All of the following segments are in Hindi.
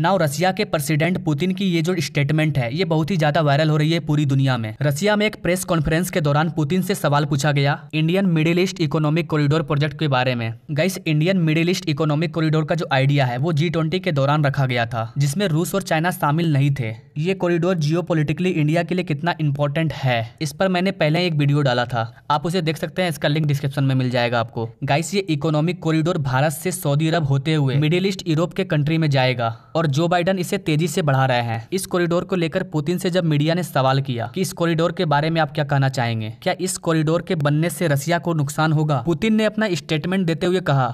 नाउ रसिया के प्रेसिडेंट पुतिन की ये जो स्टेटमेंट है ये बहुत ही ज्यादा वायरल हो रही है पूरी दुनिया में रसिया में एक प्रेस कॉन्फ्रेंस के दौरान पुतिन से सवाल पूछा गया Indian Middle East economic corridor project के बारे में guys Indian Middle East economic corridor का जो आइडिया है वो जी के दौरान रखा गया था जिसमें रूस और चाइना शामिल नहीं थे ये कॉरिडोर जियो इंडिया के लिए कितना इंपॉर्टेंट है इस पर मैंने पहले एक वीडियो डाला था आप उसे देख सकते हैं इसका लिंक डिस्क्रिप्शन में मिल जाएगा आपको गाइस ये इकोनॉमिक कॉरिडोर भारत से सऊदी अरब होते हुए मिडिल ईस्ट यूरोप के कंट्री में जाएगा और जो बाइडन इसे तेजी से बढ़ा रहे हैं इस कॉरिडोर को लेकर पुतिन से जब मीडिया ने सवाल किया कि इस कॉरिडोर के बारे में आप क्या कहना चाहेंगे क्या इस कॉरिडोर के बनने से रसिया को नुकसान होगा पुतिन ने अपना स्टेटमेंट देते हुए कहा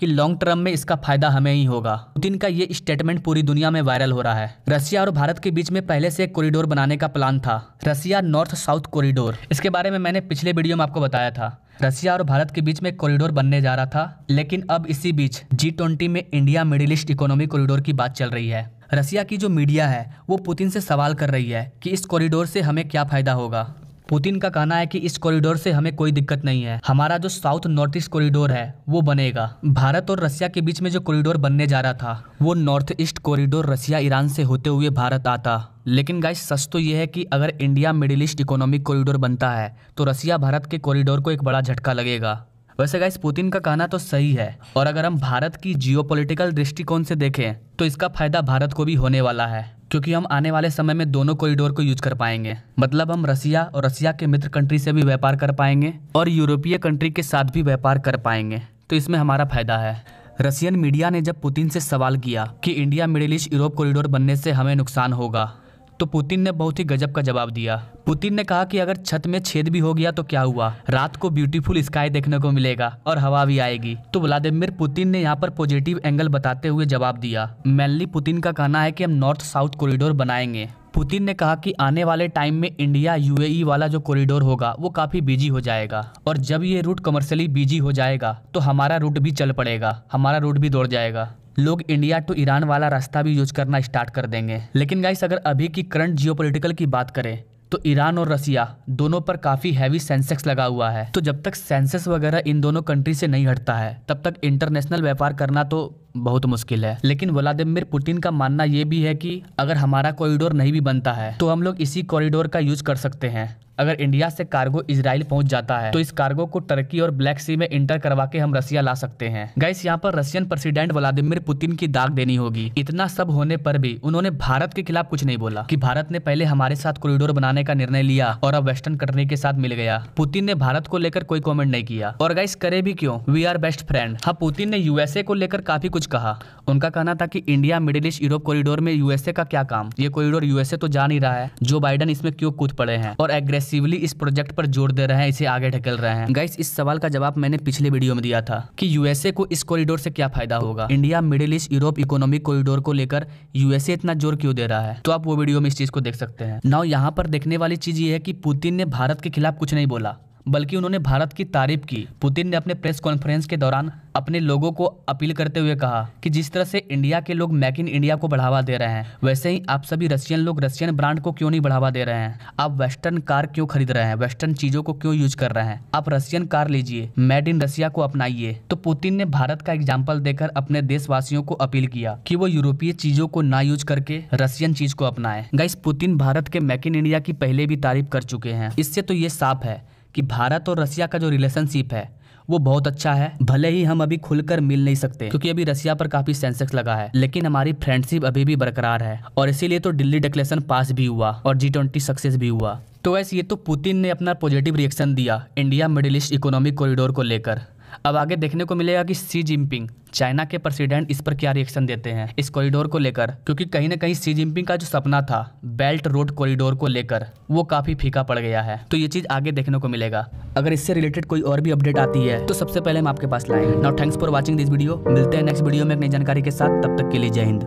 कि लॉन्ग टर्म में इसका फायदा हमें ही होगा पुतिन का ये स्टेटमेंट पूरी दुनिया में वायरल हो रहा है रशिया और भारत के बीच में पहले से एक कॉरिडोर बनाने का प्लान था रसिया नॉर्थ साउथ कॉरिडोर इसके बारे में मैंने पिछले वीडियो में आपको बताया था रसिया और भारत के बीच में कॉरिडोर बनने जा रहा था लेकिन अब इसी बीच जी ट्वेंटी में India Middle East economy corridor की बात चल रही है रसिया की जो मीडिया है वो पुतिन से सवाल कर रही है कि इस कॉरिडोर से हमें क्या फायदा होगा पुतिन का कहना है कि इस कॉरिडोर से हमें कोई दिक्कत नहीं है हमारा जो साउथ नॉर्थ ईस्ट कॉरिडोर है वो बनेगा भारत और रसिया के बीच में जो कॉरिडोर बनने जा रहा था वो North East corridor Russia Iran से होते हुए भारत आता लेकिन गाइस सच तो ये है कि अगर India Middle East economic corridor बनता है तो रसिया भारत के कॉरिडोर को एक बड़ा झटका लगेगा वैसे गाइस पुतिन का कहना तो सही है और अगर हम भारत की जियोपॉलिटिकल दृष्टिकोण से देखें तो इसका फायदा भारत को भी होने वाला है क्योंकि हम आने वाले समय में दोनों कॉरिडोर को यूज कर पाएंगे मतलब हम रसिया और रसिया के मित्र कंट्री से भी व्यापार कर पाएंगे और यूरोपीय कंट्री के साथ भी व्यापार कर पाएंगे तो इसमें हमारा फायदा है रसियन मीडिया ने जब पुतिन से सवाल किया कि India Middle East Europe corridor बनने से हमें नुकसान होगा तो पुतिन ने बहुत ही गजब का जवाब दिया पुतिन ने कहा कि अगर छत में छेद भी हो गया तो क्या हुआ रात को ब्यूटीफुल स्काई देखने को मिलेगा और हवा भी आएगी तो व्लादिमिर पुतिन ने यहाँ पर पॉजिटिव एंगल बताते हुए जवाब दिया मेनली पुतिन का कहना है कि हम नॉर्थ साउथ कॉरिडोर बनाएंगे पुतिन ने कहा कि आने वाले टाइम में इंडिया यूएई e वाला जो कॉरिडोर होगा वो काफ़ी बिजी हो जाएगा और जब ये रूट कमर्शियली बिजी हो जाएगा तो हमारा रूट भी चल पड़ेगा हमारा रूट भी दौड़ जाएगा लोग इंडिया टू ईरान वाला रास्ता भी यूज करना स्टार्ट कर देंगे लेकिन गाइस अगर अभी की करंट जियो की बात करें तो ईरान और रसिया दोनों पर काफी हैवी सेंसेक्स लगा हुआ है तो जब तक सेंसेस वगैरह इन दोनों कंट्री से नहीं हटता है तब तक इंटरनेशनल व्यापार करना तो बहुत मुश्किल है लेकिन व्लादिमिर पुतिन का मानना ये भी है कि अगर हमारा कॉरिडोर नहीं भी बनता है तो हम लोग इसी कॉरिडोर का यूज कर सकते हैं अगर इंडिया से कार्गो इसराइल पहुंच जाता है तो इस कार्गो को टर्की और ब्लैक सी में इंटर करवा के हम रसिया ला सकते हैं गैस यहाँ पर रशियन प्रेसिडेंट व्लादिमिर पुतिन की दाग देनी होगी इतना सब होने पर भी उन्होंने भारत के खिलाफ कुछ नहीं बोला कि भारत ने पहले हमारे साथ कॉरिडोर बनाने का निर्णय लिया और अब वेस्टर्न कंट्री के साथ मिल गया पुतिन ने भारत को लेकर कोई कॉमेंट नहीं किया और गैस करे भी क्यों वी आर बेस्ट फ्रेंड हाँ पुतिन ने यूएसए को लेकर काफी कुछ कहा उनका कहना था कि India Middle East Europe corridor में यूएसए का क्या काम ये कॉरिडोर यूएसए तो जा नहीं रहा है जो बाइडन इसमें क्यों कूद पड़े हैं और एग्रेसिवली इस प्रोजेक्ट पर जोर दे रहे हैं इसे आगे ढकेल रहे हैं गाइस इस सवाल का जवाब मैंने पिछले वीडियो में दिया था की यूएसए को इस कॉरिडोर से क्या फायदा होगा India Middle East Europe economic corridor को लेकर यूएसए इतना जोर क्यों दे रहा है तो आप वो वीडियो में इस चीज को देख सकते हैं ना यहाँ पर देखने वाली चीज ये है की पुतिन ने भारत के खिलाफ कुछ नहीं बोला बल्कि उन्होंने भारत की तारीफ की पुतिन ने अपने प्रेस कॉन्फ्रेंस के दौरान अपने लोगों को अपील करते हुए कहा कि जिस तरह से इंडिया के लोग मेक इन इंडिया को बढ़ावा दे रहे हैं वैसे ही आप सभी रशियन लोग रशियन ब्रांड को क्यों नहीं बढ़ावा दे रहे हैं आप वेस्टर्न कार क्यों खरीद रहे हैं वेस्टर्न चीजों को क्यों यूज कर रहे हैं आप रशियन कार लीजिए मेड इन रशिया को अपनाइए तो पुतिन ने भारत का एग्जाम्पल देकर अपने देशवासियों को अपील किया कि वो यूरोपीय चीजों को ना यूज करके रशियन चीज को अपनाए गाइस पुतिन भारत के मेक इन इंडिया की पहले भी तारीफ कर चुके हैं इससे तो ये साफ है कि भारत और रसिया का जो रिलेशनशिप है वो बहुत अच्छा है भले ही हम अभी खुलकर मिल नहीं सकते क्योंकि अभी रसिया पर काफी सेंसेक्स लगा है लेकिन हमारी फ्रेंडशिप अभी भी बरकरार है और इसीलिए तो दिल्ली डिक्लेरेशन पास भी हुआ और जी ट्वेंटी सक्सेस भी हुआ तो वैसे ये तो पुतिन ने अपना पॉजिटिव रिएक्शन दिया India Middle East economic corridor को लेकर अब आगे देखने को मिलेगा कि सी जिनपिंग चाइना के प्रेसिडेंट इस पर क्या रिएक्शन देते हैं इस कॉरिडोर को लेकर क्योंकि कहीं ना कहीं सी जिनपिंग का जो सपना था बेल्ट रोड कॉरिडोर को लेकर वो काफी फीका पड़ गया है तो ये चीज आगे देखने को मिलेगा अगर इससे रिलेटेड कोई और भी अपडेट आती है तो सबसे पहले हम आपके पास लाएंगे now thanks for watching this video मिलते हैं नेक्स्ट वीडियो में एक नई जानकारी के साथ तब तक के लिए जय हिंद